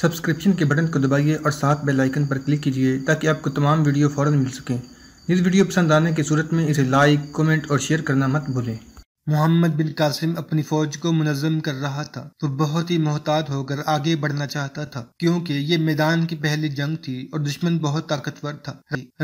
Subscription के button को दबाइए और साथ बेल आइकन पर क्लिक कीजिए ताकि आपको तमाम वीडियो फ़ौर मिल सकें इस वीडियो पसंद आने की सूरत में इसे लाइक कमेंट और शेयर करना मत भूलें मोहम्मद बिन कासिम अपनी फौज को मुनजम कर रहा था वो तो बहुत ही मोहतात होकर आगे बढ़ना चाहता था क्योंकि ये मैदान की पहली जंग थी और दुश्मन बहुत ताकतवर था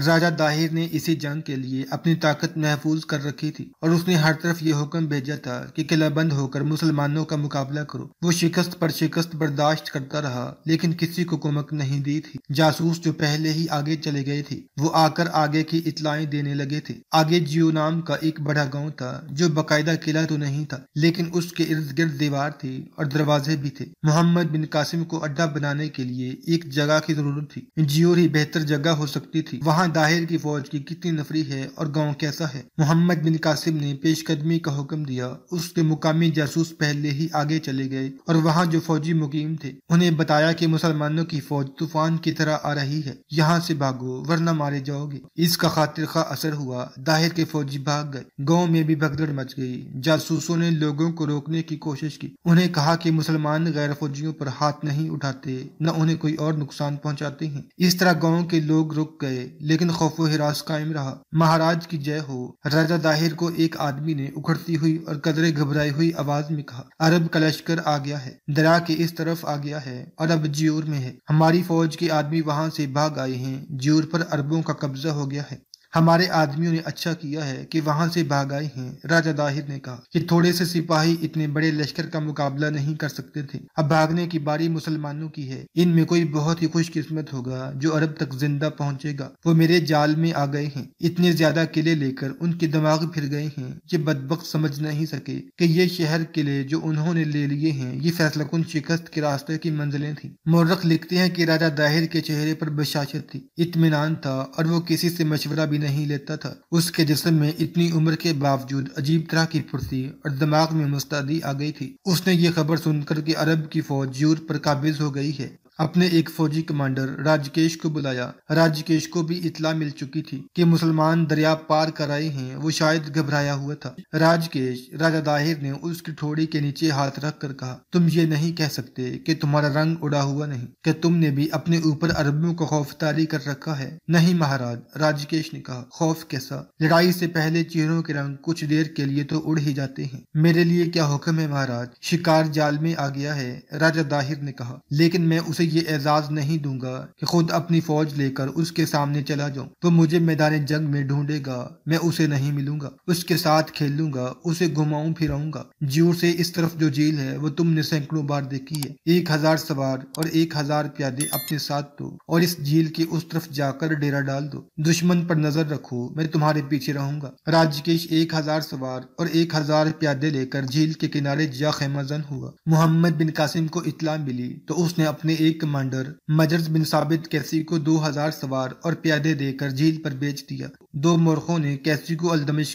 राजा दाहिर ने इसी जंग के लिए अपनी ताकत महफूज कर रखी थी और उसने हर तरफ ये हुक्म भेजा था कि बंद होकर मुसलमानों का मुकाबला करो वो शिकस्त पर शिकस्त बर्दाश्त करता रहा लेकिन किसी को कुमक नहीं दी थी जासूस जो पहले ही आगे चले गए थे वो आकर आगे की इतलाएं देने लगे थे आगे जियो नाम का एक बड़ा गाँव था जो बाकायदा बाकायदा किला तो नहीं था लेकिन उसके इर्द गिर्द दीवार थी और दरवाजे भी थे मोहम्मद बिन कासिम को अड्डा बनाने के लिए एक जगह की जरूरत थी जियोर ही बेहतर जगह हो सकती थी वहाँ दाहिर की फौज की कितनी नफरी है और गाँव कैसा है मोहम्मद बिन कासिम ने पेशकदमी का हुक्म दिया उसके मुकामी जासूस पहले ही आगे चले गए और वहाँ जो फौजी मुकीम थे उन्हें बताया की मुसलमानों की फौज तूफान की तरह आ रही है यहाँ से भागो वरना मारे जाओगे इसका खातिर खा असर हुआ दाहिर के फौजी भाग गए गाँव में भी भगदड़ मच गई थी जासूसों ने लोगों को रोकने की कोशिश की उन्हें कहा कि मुसलमान गैर फौजियों पर हाथ नहीं उठाते न उन्हें कोई और नुकसान पहुंचाते हैं इस तरह गाँव के लोग रुक गए लेकिन खौफो हिरास कायम रहा महाराज की जय हो राजा दाहिर को एक आदमी ने उखड़ती हुई और कदरे घबराई हुई आवाज में कहा अरब का लश्कर आ गया है दरा के इस तरफ आ गया है और अब जियोर में है हमारी फौज के आदमी वहाँ से भाग आए हैं जियोर पर अरबों का कब्जा हो गया है हमारे आदमियों ने अच्छा किया है कि वहां से भाग आए हैं राजा दाहिर ने कहा कि थोड़े से सिपाही इतने बड़े लश्कर का मुकाबला नहीं कर सकते थे अब भागने की बारी मुसलमानों की है इनमें कोई बहुत ही खुशकिस्मत होगा जो अरब तक जिंदा पहुंचेगा वो मेरे जाल में आ गए हैं इतने ज्यादा किले लेकर उनके दिमाग फिर गए हैं ये बदबक समझ नहीं सके की ये शहर किले जो उन्होंने ले लिए हैं ये फैसला कुन शिकस्त के रास्ते की मंजिलें थी मोरख लिखते हैं की राजा दाहिर के चेहरे पर बशाशत थी इतमान था और वो किसी से मशवरा भी नहीं लेता था उसके जिसम में इतनी उम्र के बावजूद अजीब तरह की फुर्ती और दिमाग में मुस्तादी आ गई थी उसने ये खबर सुनकर कि अरब की फौज यूर पर काबिज हो गई है अपने एक फौजी कमांडर राजकेश को बुलाया राजकेश को भी इतला मिल चुकी थी कि मुसलमान दरिया पार कर आए हैं वो शायद घबराया हुआ था राजकेश राजा दाहिर ने उसकी ठोड़ी के नीचे हाथ रख कर कहा तुम ये नहीं कह सकते कि तुम्हारा रंग उड़ा हुआ नहीं कि तुमने भी अपने ऊपर अरबियों को खौफदारी कर रखा है नहीं महाराज राजकेश ने कहा खौफ कैसा लड़ाई से पहले चेहरों के रंग कुछ देर के लिए तो उड़ ही जाते हैं मेरे लिए क्या हुक्म है महाराज शिकार जाल में आ गया है राजा दाहिर ने कहा लेकिन मैं उसे ये एजाज़ नहीं दूंगा कि खुद अपनी फौज लेकर उसके सामने चला जाऊं तो मुझे मैदान जंग में ढूंढेगा मैं उसे नहीं मिलूंगा उसके साथ खेलूंगा उसे घुमाऊं फिराऊंगा जीव से इस तरफ जो झील है वो तुमने सैकड़ों बार देखी है एक हजार सवार और एक हजार प्यादे अपने साथ दो और इस झील के उस तरफ जाकर डेरा डाल दो दुश्मन पर नजर रखो मैं तुम्हारे पीछे रहूंगा राजकेश एक हजार सवार और एक हजार प्यादे लेकर झील के किनारे जा खेमाजन हुआ मोहम्मद बिन कासिम को इतला मिली तो उसने अपने एक कमांडर मजर्स बिन साबित कैसी को दो हजार सवार और प्यादे देकर झील पर बेच दिया दो मोरखों ने कैसी को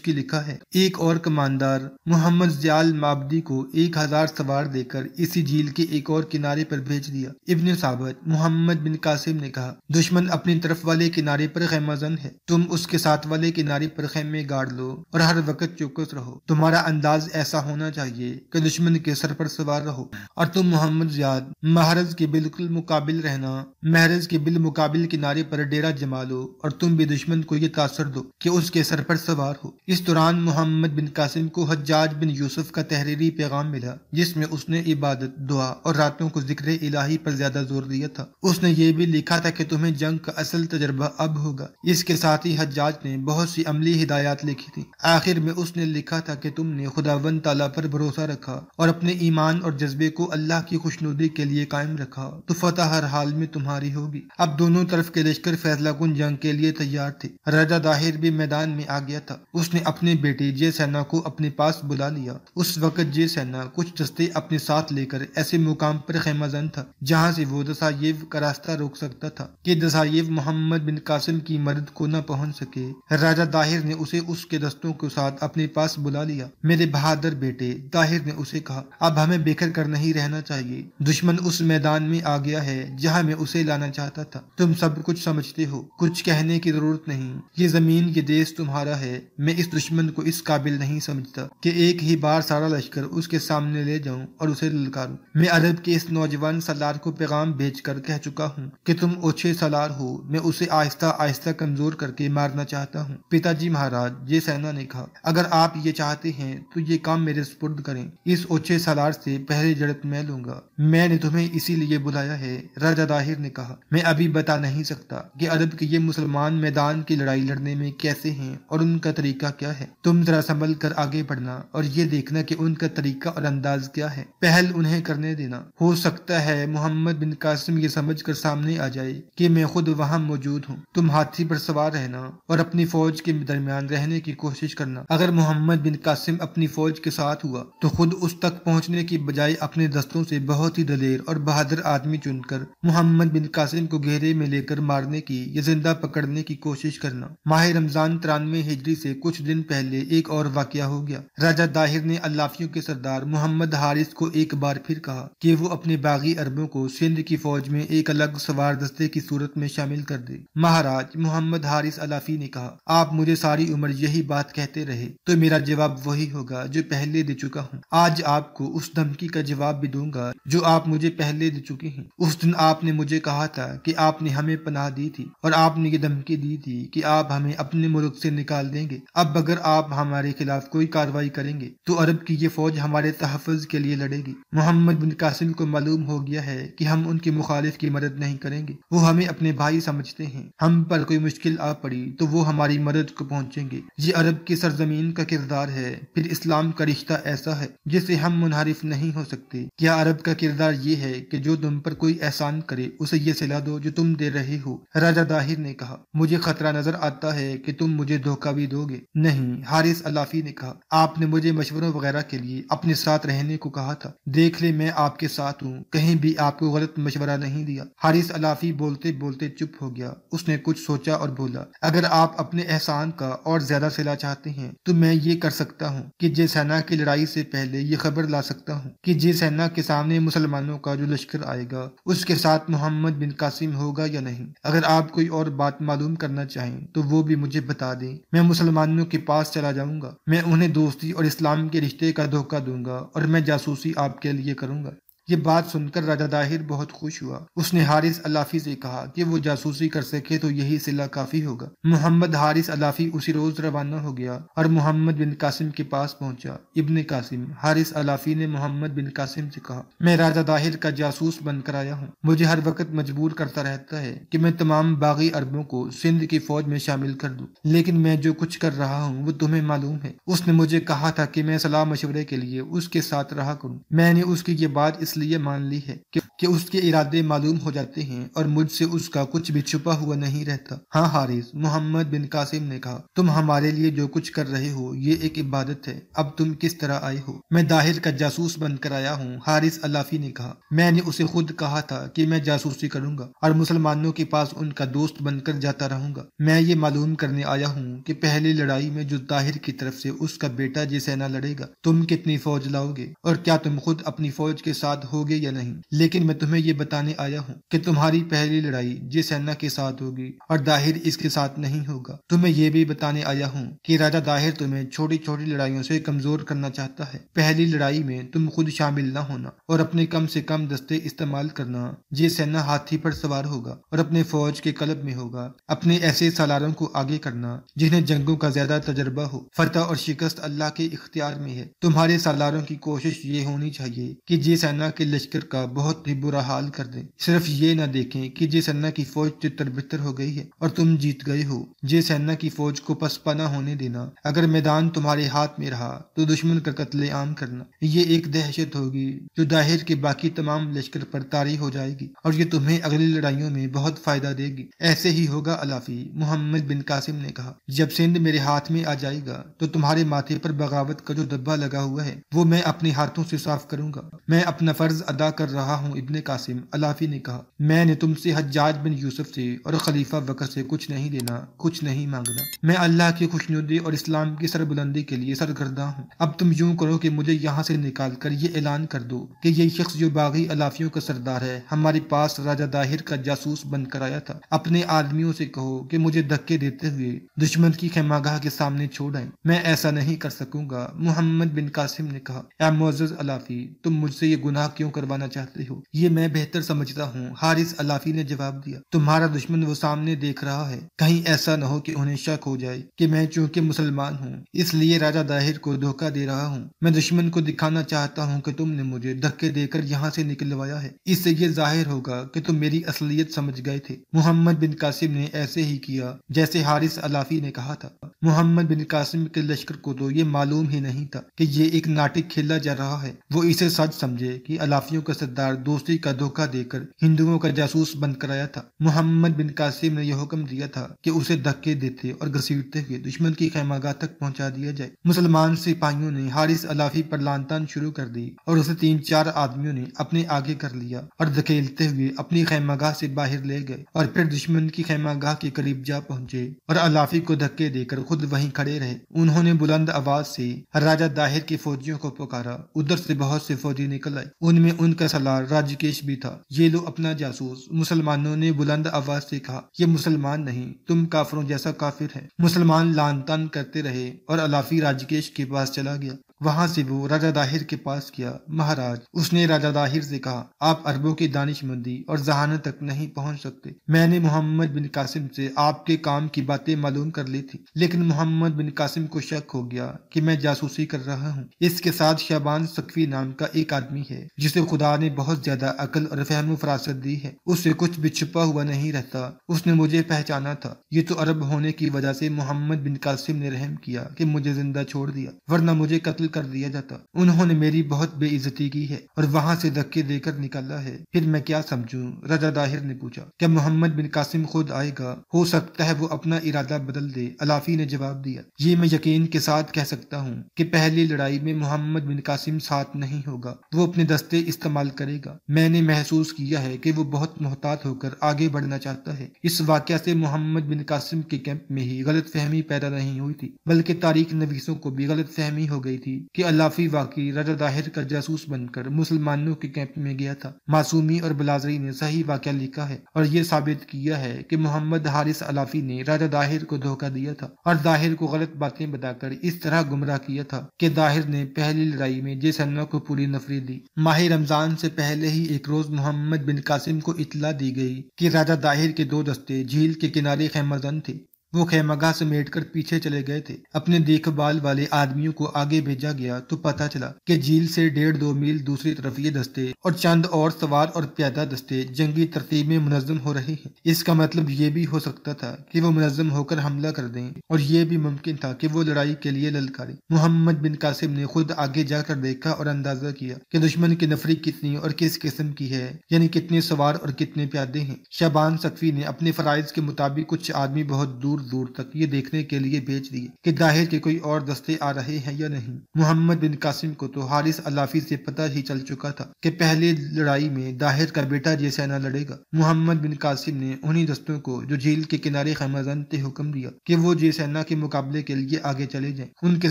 की लिखा है एक और कमांडर मोहम्मद जयाल माबदी को एक हजार सवार देकर इसी झील के एक और किनारे पर भेज दिया इबन साबित मोहम्मद बिन कासिम ने कहा दुश्मन अपनी तरफ वाले किनारे पर खेमाजन है तुम उसके साथ वाले किनारे पर खेमे गाड़ लो और हर वक्त चौकस रहो तुम्हारा अंदाज ऐसा होना चाहिए कि दुश्मन के सर पर सवार रहो और तुम मोहम्मद जियाद महारज के बिल्कुल बिलमुकाबिल रहना महरज के बिलमुकाबिल किनारे पर डेरा जमा लो और तुम भी दुश्मन को ये तासर दो कि उसके सर पर सवार हो इस दौरान मोहम्मद बिन कासिम को हज्जाज बिन यूसुफ का तहरीरी पैगाम मिला जिसमें उसने इबादत दुआ और रातों को जिक्र इलाही पर ज्यादा जोर दिया था उसने ये भी लिखा था कि तुम्हें जंग का असल तजर्बा अब होगा इसके साथ ही हज्जाज ने बहुत सी अमली हिदायत लिखी थी आखिर में उसने लिखा था कि तुमने खुदावन ताला पर भरोसा रखा और अपने ईमान और जज्बे को अल्लाह की खुशनुदी के लिए कायम रखा तो फतह हर हाल में तुम्हारी होगी अब दोनों तरफ के लश्कर कुन जंग के लिए तैयार थे राजा दाहिर भी मैदान में आ गया था उसने अपने बेटे जय सेना को अपने पास बुला लिया उस वक्त जय सेना कुछ दस्ते अपने साथ लेकर ऐसे मुकाम पर खेमाजन था जहाँ से वो दसाइव का रास्ता रोक सकता था की दसाइव मोहम्मद बिन कासिम की मदद को न पहुँच सके राजा दाहिर ने उसे उसके दस्तों के साथ अपने पास बुला लिया मेरे बहादुर बेटे दाहिर ने उसे कहा अब हमें बेखर कर नहीं रहना चाहिए दुश्मन उस मैदान में आ गया है जहाँ मैं उसे लाना चाहता था तुम सब कुछ समझते हो कुछ कहने की जरूरत नहीं ये जमीन ये देश तुम्हारा है मैं इस दुश्मन को इस काबिल नहीं समझता कि एक ही बार सारा लश्कर उसके सामने ले जाऊं और उसे ललकारूं मैं अरब के इस नौजवान सलार को पैगाम कर कह चुका हूँ की तुम ओछे सलार हो मैं उसे आहिस्ता आहिस्ता कमजोर करके मारना चाहता हूँ पिताजी महाराज ये सेना ने कहा अगर आप ये चाहते हैं तो ये काम मेरे सुपुर्द करें इस ओछे सलार से पहले जड़त मैं लूंगा मैंने तुम्हें इसीलिए बुलाया यह है राजा दाहिर ने कहा मैं अभी बता नहीं सकता कि अरब के ये मुसलमान मैदान की लड़ाई लड़ने में कैसे हैं और उनका तरीका क्या है तुम जरा संभल कर आगे बढ़ना और ये देखना कि उनका तरीका और अंदाज क्या है पहल उन्हें करने देना हो सकता है मोहम्मद बिन कासिम ये समझ कर सामने आ जाए की मैं खुद वहाँ मौजूद हूँ तुम हाथी पर सवार रहना और अपनी फौज के दरमियान रहने की कोशिश करना अगर मोहम्मद बिन कासिम अपनी फौज के साथ हुआ तो खुद उस तक पहुँचने की बजाय अपने दस्तों से बहुत ही दलेर और बहादुर आदमी चुनकर मोहम्मद बिन कासिम को घेरे में लेकर मारने की या जिंदा पकड़ने की कोशिश करना माह रमजान तिरानवे हिजरी से कुछ दिन पहले एक और वाक्य हो गया राजा दाहिर ने अल्लाफियों के सरदार मोहम्मद हारिस को एक बार फिर कहा कि वो अपने बागी अरबों को सिंध की फौज में एक अलग सवार दस्ते की सूरत में शामिल कर दे महाराज मोहम्मद हारिस अलाफी ने कहा आप मुझे सारी उम्र यही बात कहते रहे तो मेरा जवाब वही होगा जो पहले दे चुका हूँ आज आपको उस धमकी का जवाब भी दूंगा जो आप मुझे पहले दे चुके हैं उस दिन आपने मुझे कहा था कि आपने हमें पनाह दी थी और आपने ये धमकी दी थी कि आप हमें अपने मुल्क से निकाल देंगे अब अगर आप हमारे खिलाफ कोई कार्रवाई करेंगे तो अरब की ये फौज हमारे तहफ़ के लिए लड़ेगी मोहम्मद बिन कासिम को मालूम हो गया है कि हम उनके मुखालिफ की मदद नहीं करेंगे वो हमें अपने भाई समझते हैं हम पर कोई मुश्किल आ पड़ी तो वो हमारी मदद को पहुँचेंगे ये अरब की सरजमीन का किरदार है फिर इस्लाम का रिश्ता ऐसा है जिसे हम मुनहरिफ नहीं हो सकते क्या अरब का किरदार ये है कि जो तुम पर कोई एहसान करे उसे ये सिला दो जो तुम दे रहे हो राजा दाहिर ने कहा मुझे खतरा नजर आता है कि तुम मुझे धोखा भी दोगे नहीं हारिस अलाफी ने कहा आपने मुझे मशवरों वगैरह के लिए अपने साथ रहने को कहा था देख ले मैं आपके साथ हूँ कहीं भी आपको गलत मशवरा नहीं दिया हारिस अलाफी बोलते बोलते चुप हो गया उसने कुछ सोचा और बोला अगर आप अपने एहसान का और ज्यादा सिला चाहते हैं तो मैं ये कर सकता हूँ की जयसेना सेना की लड़ाई से पहले ये खबर ला सकता हूँ की जयसेना सेना के सामने मुसलमानों का जो लश्कर आएगा उसके साथ मोहम्मद बिन कासिम होगा या नहीं अगर आप कोई और बात मालूम करना चाहें तो वो भी मुझे बता दें मैं मुसलमानों के पास चला जाऊंगा मैं उन्हें दोस्ती और इस्लाम के रिश्ते का धोखा दूंगा और मैं जासूसी आपके लिए करूंगा ये बात सुनकर राजा दाहिर बहुत खुश हुआ उसने हारिस अलाफी से कहा कि वो जासूसी कर सके तो यही सिला काफी होगा मोहम्मद हारिस अलाफी उसी रोज रवाना हो गया और मोहम्मद बिन कासिम के पास पहुंचा इब्न कासिम हारिस अलाफी ने मोहम्मद बिन कासिम से कहा मैं राजा दाहिर का जासूस बनकर आया हूँ मुझे हर वक्त मजबूर करता रहता है की मैं तमाम बागी अरबों को सिंध की फौज में शामिल कर दूँ लेकिन मैं जो कुछ कर रहा हूँ वो तुम्हें मालूम है उसने मुझे कहा था की मैं सलाह मशवरे के लिए उसके साथ रहा करूँ मैंने उसकी ये बात इसलिए इसलिए मान ली है कि, कि उसके इरादे मालूम हो जाते हैं और मुझसे उसका कुछ भी छुपा हुआ नहीं रहता हाँ हारिस मोहम्मद बिन कासिम ने कहा तुम हमारे लिए जो कुछ कर रहे हो ये एक इबादत है अब तुम किस तरह आए हो मैं दाहिर का जासूस बनकर आया हूँ हारिस अलाफी ने कहा मैंने उसे खुद कहा था की मैं जासूसी करूंगा और मुसलमानों के पास उनका दोस्त बनकर जाता रहूंगा मैं ये मालूम करने आया हूँ की पहली लड़ाई में जो दाहिर की तरफ ऐसी उसका बेटा जिसे लड़ेगा तुम कितनी फौज लाओगे और क्या तुम खुद अपनी फौज के साथ साथ होगे या नहीं लेकिन मैं तुम्हें ये बताने आया हूँ कि तुम्हारी पहली लड़ाई ये सेना के साथ होगी और दाहिर इसके साथ नहीं होगा तुम्हें ये भी बताने आया हूँ कि राजा दाहिर तुम्हें छोटी छोटी लड़ाइयों से कमजोर करना चाहता है पहली लड़ाई में तुम खुद शामिल न होना और अपने कम से कम दस्ते इस्तेमाल करना ये सेना हाथी पर सवार होगा और अपने फौज के कलब में होगा अपने ऐसे सालारों को आगे करना जिन्हें जंगों का ज्यादा तजर्बा हो फतेह और शिकस्त अल्लाह के इख्तियार में है तुम्हारे सालारों की कोशिश ये होनी चाहिए कि जे सेना के लश्कर का बहुत ही बुरा हाल कर दे सिर्फ ये ना देखें कि जे सन्ना की फौज तितर बितर हो गई है और तुम जीत गए हो जे सन्ना की फौज को पसपा होने देना अगर मैदान तुम्हारे हाथ में रहा तो दुश्मन का कत्ले आम करना ये एक दहशत होगी जो दाहिर के बाकी तमाम लश्कर पर तारी हो जाएगी और ये तुम्हें अगली लड़ाइयों में बहुत फायदा देगी ऐसे ही होगा अलाफी मोहम्मद बिन कासिम ने कहा जब सिंध मेरे हाथ में आ जाएगा तो तुम्हारे माथे पर बगावत का जो दब्बा लगा हुआ है वो मैं अपने हाथों से साफ करूंगा मैं अपना फ़र्ज़ अदा कर रहा हूँ इबन कासिम अलाफ़ी ने कहा मैंने तुमसे हजाज बिन यूसुफ से और खलीफा वक़र से कुछ नहीं लेना कुछ नहीं मांगना मैं अल्लाह की खुशनुदी और इस्लाम की सरबुलंदी के लिए सरगर्दा हूँ अब तुम यूँ करो कि मुझे यहाँ से निकाल कर ये ऐलान कर दो कि ये शख्स जो बागी अलाफियों का सरदार है हमारे पास राजा दाहिर का जासूस बनकर आया था अपने आदमियों से कहो कि मुझे धक्के देते हुए दुश्मन की खेमागाह के सामने छोड़ आए मैं ऐसा नहीं कर सकूंगा मोहम्मद बिन कासिम ने कहा मोज़ अलाफी तुम मुझसे ये गुनाह क्यों करवाना चाहते हो ये मैं बेहतर समझता हूँ हारिस अलाफी ने जवाब दिया तुम्हारा दुश्मन वो सामने देख रहा है कहीं ऐसा न हो कि उन्हें शक हो जाए कि मैं चूंकि मुसलमान हूँ इसलिए राजा दाहिर को धोखा दे रहा हूँ मैं दुश्मन को दिखाना चाहता हूँ की तुमने मुझे धक्के देकर यहाँ ऐसी निकलवाया है इससे ये जाहिर होगा की तुम मेरी असलियत समझ गए थे मोहम्मद बिन कासिम ने ऐसे ही किया जैसे हारिस अलाफी ने कहा था मोहम्मद बिन कासिम के लश्कर को तो ये मालूम ही नहीं था कि ये एक नाटक खेला जा रहा है वो इसे सच समझे कि अलाफियों का सरदार दोस्ती का धोखा देकर हिंदुओं का जासूस बंद कराया था मोहम्मद बिन कासिम ने यह हुक्म दिया था कि उसे धक्के देते और घसीटते हुए दुश्मन की खैमागाह तक पहुंचा दिया जाए मुसलमान सिपाहियों ने हारिस अलाफी पर लानतान शुरू कर दी और उसे तीन चार आदमियों ने अपने आगे कर लिया और धकेलते हुए अपनी खैमागाह से बाहर ले गए और फिर दुश्मन की खैमागाह के करीब जा पहुंचे और अलाफी को धक्के देकर खुद वहीं खड़े रहे उन्होंने बुलंद आवाज से राजा दाहिर के फौजियों को पुकारा उधर से बहुत से फौजी निकल आए उनमें उनका सलार राजकेश भी था ये लो अपना जासूस मुसलमानों ने बुलंद आवाज से कहा ये मुसलमान नहीं तुम काफरों जैसा काफिर है मुसलमान लान तान करते रहे और अलाफी राजकेश के पास चला गया वहां से वो राजा दाहिर के पास गया महाराज उसने राजा दाहिर से कहा आप अरबों की दानिशमंदी और जहान तक नहीं पहुंच सकते मैंने मोहम्मद बिन कासिम से आपके काम की बातें मालूम कर ली थी लेकिन मोहम्मद बिन कासिम को शक हो गया कि मैं जासूसी कर रहा हूँ इसके साथ शाबान सकवी नाम का एक आदमी है जिसे खुदा ने बहुत ज्यादा अकल और फहम फरासत दी है उससे कुछ भी छुपा हुआ नहीं रहता उसने मुझे पहचाना था ये तो अरब होने की वजह से मोहम्मद बिन कासिम ने रहम किया कि मुझे जिंदा छोड़ दिया वरना मुझे कत्ल कर दिया जाता उन्होंने मेरी बहुत बेइज्जती की है और वहाँ से धक्के देकर निकाला है फिर मैं क्या समझू राजा दाहिर ने पूछा क्या मोहम्मद बिन कासिम खुद आएगा हो सकता है वो अपना इरादा बदल दे अलाफी ने जवाब दिया ये मैं यकीन के साथ कह सकता हूँ की पहली लड़ाई में मोहम्मद बिन कासिम साथ नहीं होगा वो अपने दस्ते इस्तेमाल करेगा मैंने महसूस किया है कि वो बहुत मोहतात होकर आगे बढ़ना चाहता है इस वाक्य से मोहम्मद बिन कासिम के कैंप में ही गलत फहमी पैदा नहीं हुई थी बल्कि तारीख नवीसों को भी गलत फहमी हो गई थी कि अलाफी वाकई राजा दाहिर का जासूस बनकर मुसलमानों के कैंप में गया था मासूमी और बलाजरी ने सही वाक्य लिखा है और ये साबित किया है कि मोहम्मद हारिस अलाफी ने राजा दाहिर को धोखा दिया था और दाहिर को गलत बातें बताकर इस तरह गुमराह किया था कि दाहिर ने पहली लड़ाई में जैसन्ना को पूरी नफरी दी माह रमजान से पहले ही एक रोज मोहम्मद बिन कासिम को इतला दी गई की राजा दाहिर के दो दस्ते झील के किनारे खेमजन थे वो खेमागा समेट कर पीछे चले गए थे अपने देखभाल वाले आदमियों को आगे भेजा गया तो पता चला कि झील से डेढ़ दो मील दूसरी तरफ ये दस्ते और चंद और सवार और प्यादा दस्ते जंगी तरतीब में मुनजम हो रहे हैं इसका मतलब ये भी हो सकता था कि वो मुनजम होकर हमला कर दें और ये भी मुमकिन था कि वो लड़ाई के लिए ललकारे मोहम्मद बिन कासिम ने खुद आगे जाकर देखा और अंदाजा किया कि दुश्मन की नफरी कितनी और किस किस्म की है यानी कितने सवार और कितने प्यादे हैं शबान सकफी ने अपने फरज के मुताबिक कुछ आदमी बहुत दूर दूर दूर तक ये देखने के लिए भेज दिए कि दाहिर के कोई और दस्ते आ रहे हैं या नहीं मोहम्मद बिन कासिम को तो हारिस अलाफी से पता ही चल चुका था कि पहले लड़ाई में दाहिर का बेटा ये सेना लड़ेगा मोहम्मद बिन कासिम ने उन्हीं दस्तों को जो झील के किनारे खैमाजनते हुक्म दिया कि वो जे सेना के मुकाबले के लिए आगे चले जाएं। उनके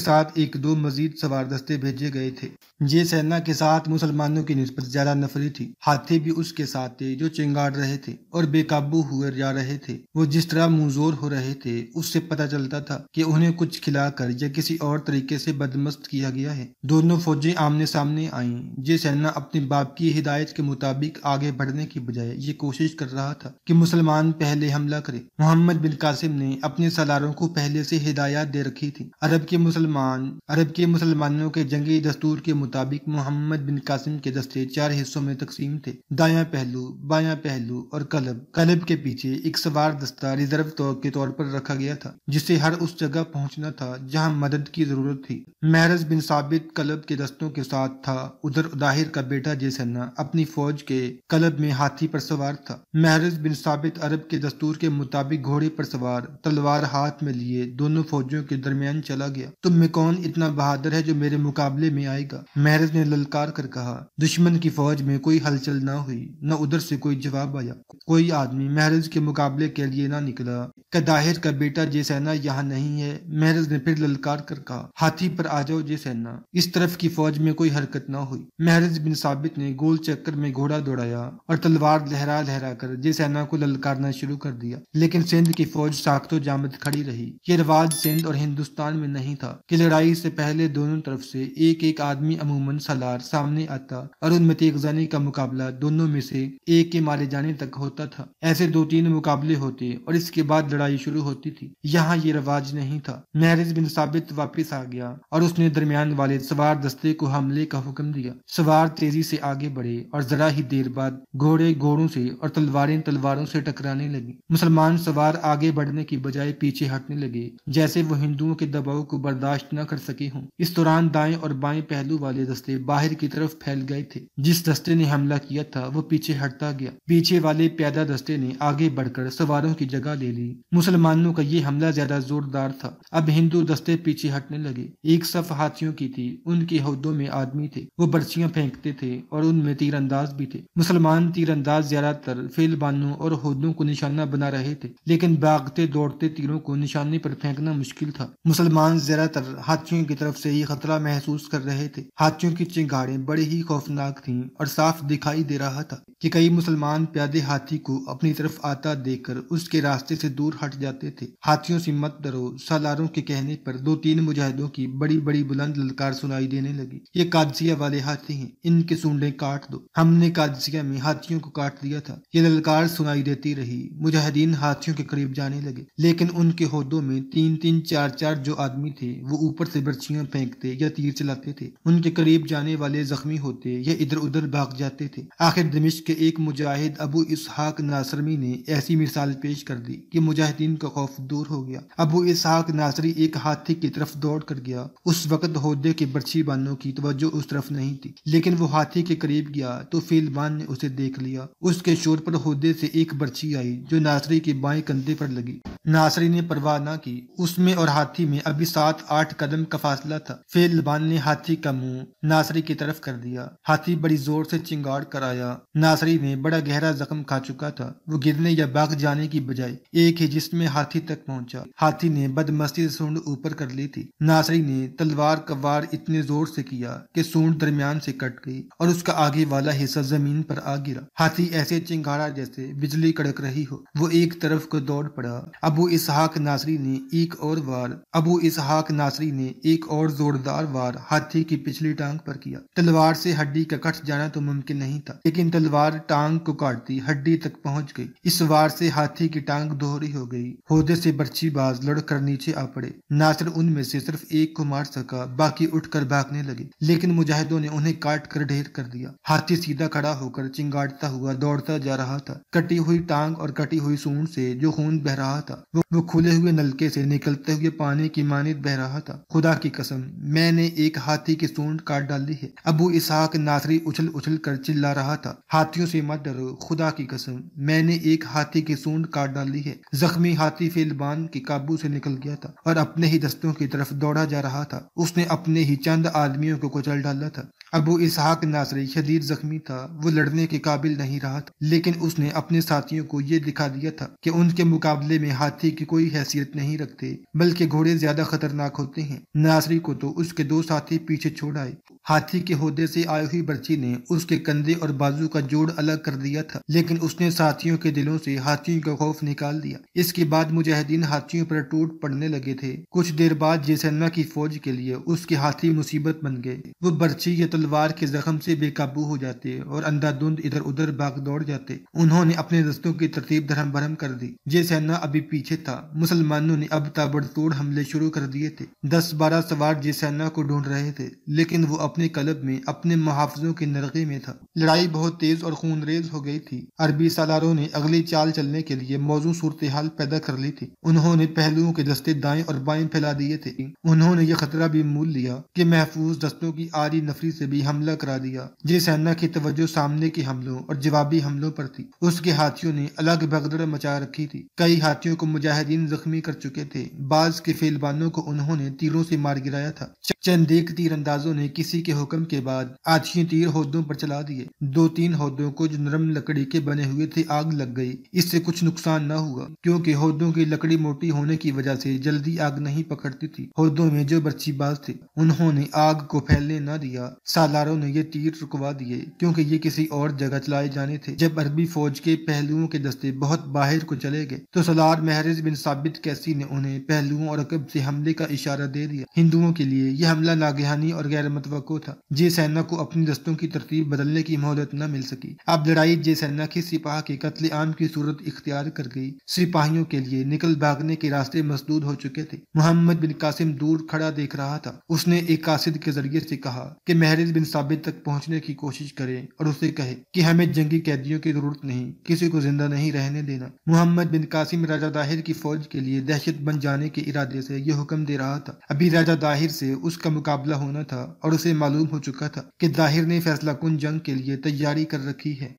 साथ एक दो मजीद सवार दस्ते भेजे गए थे जे सेना के साथ मुसलमानों की नस्बत ज्यादा नफरी थी हाथी भी उसके साथ थे जो चिंगाड़ रहे थे और बेकाबू हुए जा रहे थे वो जिस तरह मुंजोर हो रहे थे उससे पता चलता था कि उन्हें कुछ खिलाकर या किसी और तरीके से बदमस्त किया गया है दोनों फौजें आमने सामने आई ये सेना अपने बाप की हिदायत के मुताबिक आगे बढ़ने की बजाय ये कोशिश कर रहा था कि मुसलमान पहले हमला करे मोहम्मद बिन कासिम ने अपने सलारों को पहले से हिदायत दे रखी थी अरब के मुसलमान अरब के मुसलमानों के जंगी दस्तूर के मुताबिक मोहम्मद बिन कासिम के दस्ते चार हिस्सों में तकसीम थे दाया पहलू बाया पहलू और कलब कलब के पीछे एक सवार दस्ता रिजर्व तौर के तौर पर रखा गया था जिसे हर उस जगह पहुंचना था जहां मदद की जरूरत थी महरज बिन साबित कलब के दस्तों के साथ था उधर उदाहिर का बेटा जैसन्ना अपनी फौज के कलब में हाथी पर सवार था महरज बिन साबित अरब के दस्तूर के मुताबिक घोड़े पर सवार तलवार हाथ में लिए दोनों फौजों के दरमियान चला गया तुम में कौन इतना बहादुर है जो मेरे मुकाबले में आएगा महरज ने ललकार कर कहा दुश्मन की फौज में कोई हलचल न हुई न उधर से कोई जवाब आया कोई आदमी महरज के मुकाबले के लिए ना निकला कदाहिर का बेटा जयसेना सेना यहाँ नहीं है महरज ने फिर ललकार कर कहा हाथी पर आ जाओ जयसेना सेना इस तरफ की फौज में कोई हरकत न हुई महरज बिन साबित ने गोल चक्कर में घोड़ा दौड़ाया और तलवार लहरा लहरा कर जयसेना सेना को ललकारना शुरू कर दिया लेकिन सिंध की फौज साख्तो जामद खड़ी रही ये रिवाज सिंध और हिंदुस्तान में नहीं था की लड़ाई से पहले दोनों तरफ से एक एक आदमी अमूमन सलार सामने आता और उन मतीगजानी का मुकाबला दोनों में से एक के मारे जाने तक होता था ऐसे दो तीन मुकाबले होते और इसके बाद लड़ाई शुरू शुरू होती थी यहाँ ये रवाज नहीं था महरज बिन साबित वापस आ गया और उसने दरमियान वाले सवार दस्ते को हमले का हुक्म दिया सवार तेजी से आगे बढ़े और जरा ही देर बाद घोड़े घोड़ों से और तलवारें तलवारों से टकराने लगी मुसलमान सवार आगे बढ़ने की बजाय पीछे हटने लगे जैसे वो हिंदुओं के दबाव को बर्दाश्त न कर सके हों इस दौरान दाएं और बाएं पहलू वाले दस्ते बाहर की तरफ फैल गए थे जिस दस्ते ने हमला किया था वो पीछे हटता गया पीछे वाले पैदा दस्ते ने आगे बढ़कर सवारों की जगह ले ली मुसलमान मुसलमानों का ये हमला ज्यादा जोरदार था अब हिंदू दस्ते पीछे हटने लगे एक सफ हाथियों की थी उनके हौदों में आदमी थे वो बर्चियां फेंकते थे और उनमें तीरंदाज भी थे मुसलमान तीरंदाज ज्यादातर फेलबानों और हौदों को निशाना बना रहे थे लेकिन भागते दौड़ते तीरों को निशाने पर फेंकना मुश्किल था मुसलमान ज्यादातर हाथियों की तरफ से ही खतरा महसूस कर रहे थे हाथियों की चिंगाड़े बड़ी ही खौफनाक थी और साफ दिखाई दे रहा था की कई मुसलमान प्यादे हाथी को अपनी तरफ आता देख उसके रास्ते से दूर हट जाते जाते थे हाथियों से मत डरो सालारों के कहने पर दो तीन मुजाहिदों की बड़ी बड़ी बुलंद ललकार सुनाई देने लगी ये कादसिया वाले हाथी हैं इनके सूंडे काट दो हमने कादजिया में हाथियों को काट दिया था ये ललकार सुनाई देती रही मुजाहिदीन हाथियों के करीब जाने लगे लेकिन उनके होदों में तीन तीन चार चार जो आदमी थे वो ऊपर से बर्छियां फेंकते या तीर चलाते थे उनके करीब जाने वाले जख्मी होते या इधर उधर भाग जाते थे आखिर दमिश के एक मुजाहिद अबू इसहाक नासरमी ने ऐसी मिसाल पेश कर दी कि मुजाहिदीन को का खौफ दूर हो गया अबू इसहाक नासरी एक हाथी की तरफ दौड़ कर गया उस वक्त होदे के बर्छी बानों की तवज्जो उस तरफ नहीं थी लेकिन वो हाथी के करीब गया तो फीलबान ने उसे देख लिया उसके शोर पर होदे से एक बर्छी आई जो नासरी के बाएं कंधे पर लगी नासरी ने परवाह ना की उसमें और हाथी में अभी सात आठ कदम का फासला था फीलबान ने हाथी का मुंह नासरी की तरफ कर दिया हाथी बड़ी जोर से चिंगाड़ कर आया नासरी ने बड़ा गहरा जख्म खा चुका था वो गिरने या भाग जाने की बजाय एक ही जिसमें हाथी तक पहुंचा हाथी ने बदमस्ती से सूंड ऊपर कर ली थी नासरी ने तलवार का वार इतने जोर से किया कि सूंड दरमियान से कट गई और उसका आगे वाला हिस्सा जमीन पर आ गिरा हाथी ऐसे चिंगारा जैसे बिजली कड़क रही हो वो एक तरफ को दौड़ पड़ा अबू इसहाक नासरी ने एक और वार अबू इसहाक नासरी ने एक और जोरदार वार हाथी की पिछली टांग पर किया तलवार से हड्डी का कट जाना तो मुमकिन नहीं था लेकिन तलवार टांग को काटती हड्डी तक पहुंच गई इस वार से हाथी की टांग दोहरी हो गई होदे से बाज लड़कर नीचे आ पड़े नासिर उनमें से सिर्फ एक को मार सका बाकी उठकर भागने लगे लेकिन मुजाहिदों ने उन्हें काट कर ढेर कर दिया हाथी सीधा खड़ा होकर चिंगाड़ता हुआ दौड़ता जा रहा था कटी हुई टांग और कटी हुई सूंड से जो खून बह रहा था वो, वो खुले हुए नलके से निकलते हुए पानी की मानित बह रहा था खुदा की कसम मैंने एक हाथी की सूंड काट डाली है अबू इसहाक नासरी उछल उछल कर चिल्ला रहा था हाथियों से मत डरो खुदा की कसम मैंने एक हाथी की सूंड काट डाली है जख्मी हाथी आतिफ फिलबान के काबू से निकल गया था और अपने ही दस्तों की तरफ दौड़ा जा रहा था उसने अपने ही चंद आदमियों को कुचल डाला था अबू इसहाक नासरी शदीद जख्मी था वो लड़ने के काबिल नहीं रहा था लेकिन उसने अपने साथियों को ये दिखा दिया था कि उनके मुकाबले में हाथी की कोई हैसियत नहीं रखते बल्कि घोड़े ज्यादा खतरनाक होते हैं नासरी को तो उसके दो साथी पीछे छोड़ आए हाथी के होदे से आई हुई बर्ची ने उसके कंधे और बाजू का जोड़ अलग कर दिया था लेकिन उसने साथियों के दिलों से हाथियों का खौफ निकाल दिया इसके बाद मुजाहिदीन हाथियों पर टूट पड़ने लगे थे कुछ देर बाद जैसन्ना की फौज के लिए उसके हाथी मुसीबत बन गए वो बर्ची या तलवार के जख्म से बेकाबू हो जाते और अंधाधुंध इधर उधर भाग दौड़ जाते उन्होंने अपने दस्तों की तरतीब धर्म भरम कर दी ये सेना अभी पीछे था मुसलमानों ने अब ताबड़तोड़ हमले शुरू कर दिए थे दस बारह सवार जे सेना को ढूंढ रहे थे लेकिन वो अपने कलब में अपने मुहाफजों के नरगे में था लड़ाई बहुत तेज और खूनरेज हो गई थी अरबी सालारों ने अगली चाल चलने के लिए मौजूद सूरत हाल पैदा कर ली थी उन्होंने पहलुओं के दस्ते दाएं और बाएं फैला दिए थे उन्होंने ये खतरा भी मोल लिया कि महफूज दस्तों की आरी नफरी से भी हमला करा दिया जिस सेना की तवज्जो सामने के हमलों और जवाबी हमलों पर थी उसके हाथियों ने अलग भगदड़ मचा रखी थी कई हाथियों को मुजाहिदीन जख्मी कर चुके थे बाज के फेलबानों को उन्होंने तीरों से मार गिराया था चंदेक तीर अंदाजों ने किसी किसी के हुक्म के बाद आधी तीर होदों पर चला दिए दो तीन होदों को जो नरम लकड़ी के बने हुए थे आग लग गई इससे कुछ नुकसान न हुआ क्योंकि होदों की लकड़ी मोटी होने की वजह से जल्दी आग नहीं पकड़ती थी होदों में जो बर्चीबाज थे उन्होंने आग को फैलने न दिया सालारों ने ये तीर रुकवा दिए क्योंकि ये किसी और जगह चलाए जाने थे जब अरबी फौज के पहलुओं के दस्ते बहुत बाहर को चले गए तो सलार महरिज बिन साबित कैसी ने उन्हें पहलुओं और अकब से हमले का इशारा दे दिया हिंदुओं के लिए यह हमला नागहानी और गैर मतवक़ को था जय सैना को अपने दस्तों की तरतीब बदलने की मोहलत न मिल सकी अब लड़ाई जय सैना के सिपाह के कत्ले आम की सूरत इख्तियार कर गई सिपाहियों के लिए निकल भागने के रास्ते मसदूद हो चुके थे मोहम्मद बिन कासिम दूर खड़ा देख रहा था उसने एक कासिद के जरिए से कहा कि महरिज बिन साबित तक पहुंचने की कोशिश करें और उसे कहे कि हमें जंगी कैदियों की जरूरत नहीं किसी को जिंदा नहीं रहने देना मोहम्मद बिन कासिम राजा दाहिर की फौज के लिए दहशत बन जाने के इरादे से यह हुक्म दे रहा था अभी राजा दाहिर से उसका मुकाबला होना था और उसे मालूम हो चुका था कि दाहिर ने फैसला कुन जंग के लिए तैयारी कर रखी है